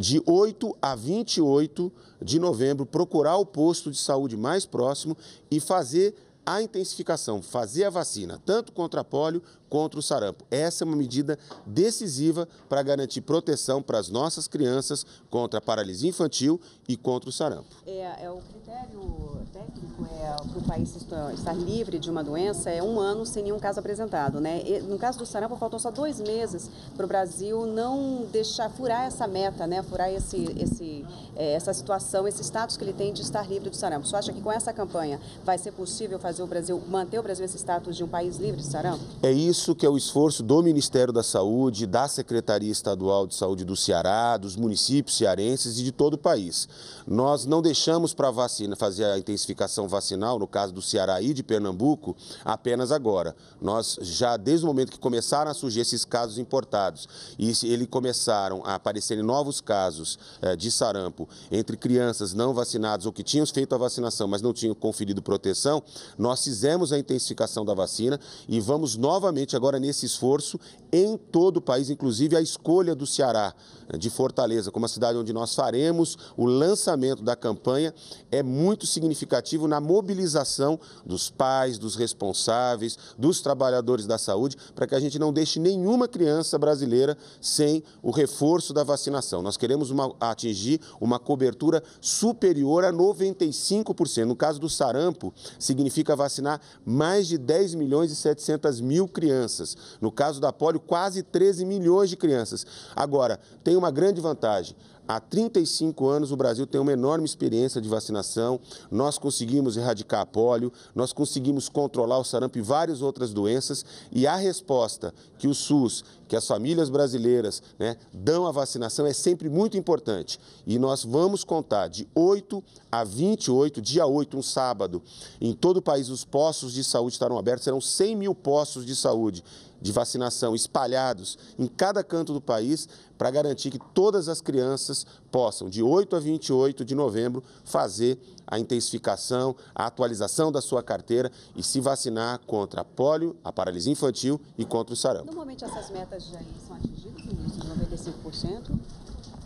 de 8 a 28 de novembro, procurar o posto de saúde mais próximo e fazer a intensificação, fazer a vacina, tanto contra a polio contra o sarampo. Essa é uma medida decisiva para garantir proteção para as nossas crianças contra a paralisia infantil e contra o sarampo. É, é o critério técnico é para o país estar livre de uma doença é um ano sem nenhum caso apresentado. Né? E, no caso do sarampo, faltou só dois meses para o Brasil não deixar furar essa meta, né? furar esse, esse, é, essa situação, esse status que ele tem de estar livre do sarampo. Você acha que com essa campanha vai ser possível fazer o Brasil, manter o Brasil esse status de um país livre de sarampo? É isso que é o esforço do Ministério da Saúde, da Secretaria Estadual de Saúde do Ceará, dos municípios cearenses e de todo o país. Nós não deixamos para vacina fazer a intensificação vacinal Nacional, no caso do Ceará e de Pernambuco, apenas agora. Nós já desde o momento que começaram a surgir esses casos importados e ele começaram a aparecerem novos casos eh, de sarampo entre crianças não vacinadas ou que tinham feito a vacinação, mas não tinham conferido proteção, nós fizemos a intensificação da vacina e vamos novamente agora nesse esforço em todo o país, inclusive a escolha do Ceará, eh, de Fortaleza, como a cidade onde nós faremos o lançamento da campanha, é muito significativo na mobilização mobilização dos pais, dos responsáveis, dos trabalhadores da saúde, para que a gente não deixe nenhuma criança brasileira sem o reforço da vacinação. Nós queremos uma, atingir uma cobertura superior a 95%. No caso do sarampo, significa vacinar mais de 10 milhões e 700 mil crianças. No caso da polio, quase 13 milhões de crianças. Agora, tem uma grande vantagem. Há 35 anos o Brasil tem uma enorme experiência de vacinação, nós conseguimos erradicar a polio, nós conseguimos controlar o sarampo e várias outras doenças, e a resposta que o SUS que as famílias brasileiras né, dão a vacinação é sempre muito importante. E nós vamos contar de 8 a 28, dia 8, um sábado, em todo o país os postos de saúde estarão abertos, serão 100 mil postos de saúde de vacinação espalhados em cada canto do país para garantir que todas as crianças possam, de 8 a 28 de novembro, fazer a intensificação, a atualização da sua carteira e se vacinar contra a polio, a paralisia infantil e contra o sarampo. Normalmente essas metas já são atingidas, ministro, de 95%?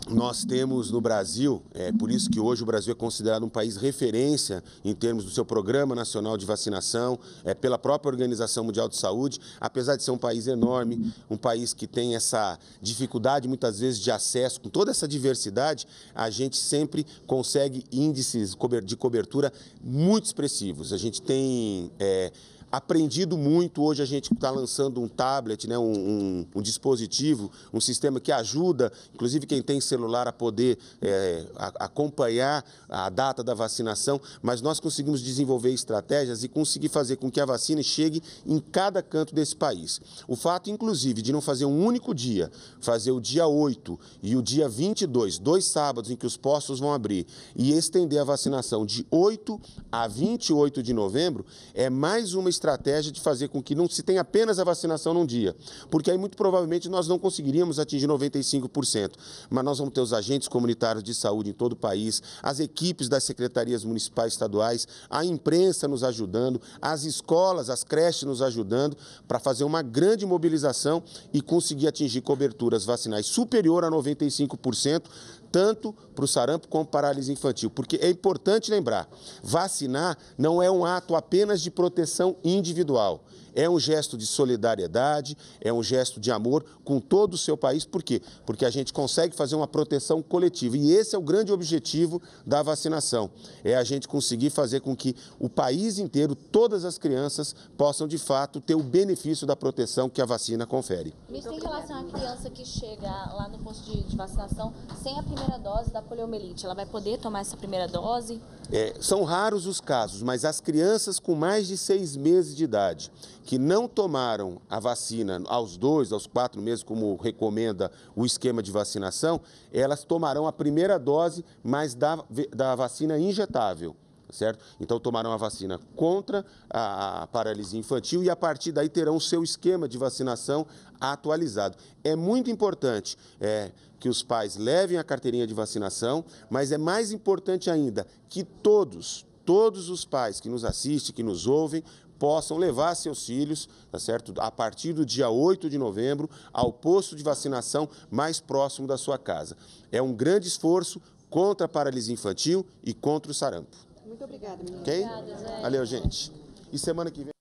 Nós temos no Brasil, é por isso que hoje o Brasil é considerado um país referência em termos do seu Programa Nacional de Vacinação, é pela própria Organização Mundial de Saúde, apesar de ser um país enorme, um país que tem essa dificuldade muitas vezes de acesso, com toda essa diversidade, a gente sempre consegue índices de cobertura muito expressivos. A gente tem. É, aprendido muito. Hoje a gente está lançando um tablet, né, um, um, um, dispositivo, um sistema que ajuda, inclusive quem tem celular, a poder é, a, acompanhar a data da vacinação. Mas nós conseguimos desenvolver estratégias e conseguir fazer com que a vacina chegue em cada canto desse país. O fato, inclusive, de não fazer um único dia, fazer o dia 8 e o dia 22, dois sábados em que os postos vão abrir, e estender a vacinação de 8 a 28 de novembro, é mais uma estratégia estratégia de fazer com que não se tenha apenas a vacinação num dia, porque aí muito provavelmente nós não conseguiríamos atingir 95%. Mas nós vamos ter os agentes comunitários de saúde em todo o país, as equipes das secretarias municipais estaduais, a imprensa nos ajudando, as escolas, as creches nos ajudando para fazer uma grande mobilização e conseguir atingir coberturas vacinais superior a 95%, tanto para o sarampo como para a paralisia infantil, porque é importante lembrar, vacinar não é um ato apenas de proteção individual é um gesto de solidariedade, é um gesto de amor com todo o seu país. Por quê? Porque a gente consegue fazer uma proteção coletiva. E esse é o grande objetivo da vacinação: é a gente conseguir fazer com que o país inteiro, todas as crianças, possam de fato ter o benefício da proteção que a vacina confere. Isso em relação à criança que chega lá no posto de, de vacinação sem a primeira dose da poliomielite, ela vai poder tomar essa primeira dose? É, são raros os casos, mas as crianças com mais de seis meses de idade que não tomaram a vacina aos dois, aos quatro meses, como recomenda o esquema de vacinação, elas tomarão a primeira dose, mas da, da vacina injetável. Certo? Então tomarão a vacina contra a paralisia infantil e a partir daí terão o seu esquema de vacinação atualizado. É muito importante é, que os pais levem a carteirinha de vacinação, mas é mais importante ainda que todos, todos os pais que nos assistem, que nos ouvem, possam levar seus filhos, tá certo? A partir do dia 8 de novembro, ao posto de vacinação mais próximo da sua casa. É um grande esforço contra a paralisia infantil e contra o sarampo. Muito obrigada, menina. Ok? Obrigada, Valeu, gente. E semana que vem.